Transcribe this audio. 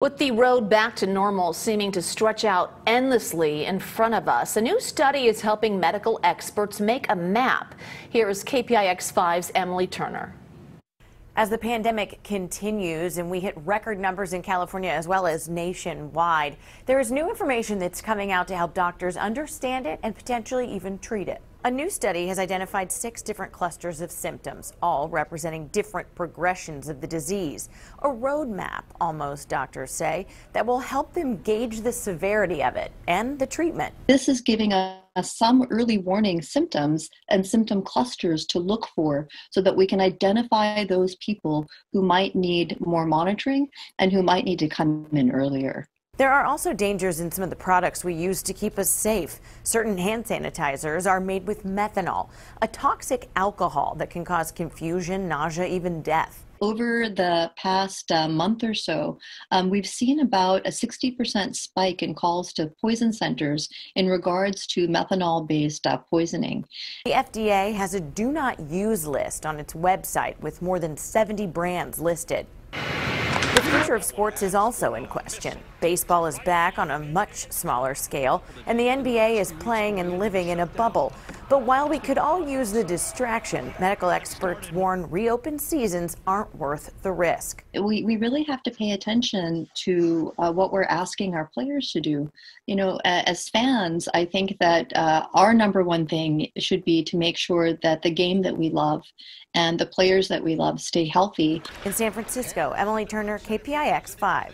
With the road back to normal seeming to stretch out endlessly in front of us, a new study is helping medical experts make a map. Here is KPIX 5's Emily Turner. As the pandemic continues and we hit record numbers in California as well as nationwide, there is new information that's coming out to help doctors understand it and potentially even treat it. A new study has identified six different clusters of symptoms, all representing different progressions of the disease. A roadmap, almost, doctors say, that will help them gauge the severity of it and the treatment. This is giving us some early warning symptoms and symptom clusters to look for so that we can identify those people who might need more monitoring and who might need to come in earlier. There are also dangers in some of the products we use to keep us safe. Certain hand sanitizers are made with methanol, a toxic alcohol that can cause confusion, nausea, even death. Over the past uh, month or so, um, we've seen about a 60% spike in calls to poison centers in regards to methanol based uh, poisoning. The FDA has a do not use list on its website with more than 70 brands listed future of sports is also in question. Baseball is back on a much smaller scale, and the NBA is playing and living in a bubble. But while we could all use the distraction, medical experts warn reopened seasons aren't worth the risk. We, we really have to pay attention to uh, what we're asking our players to do. You know, as fans, I think that uh, our number one thing should be to make sure that the game that we love and the players that we love stay healthy. In San Francisco, Emily Turner, KPIX 5.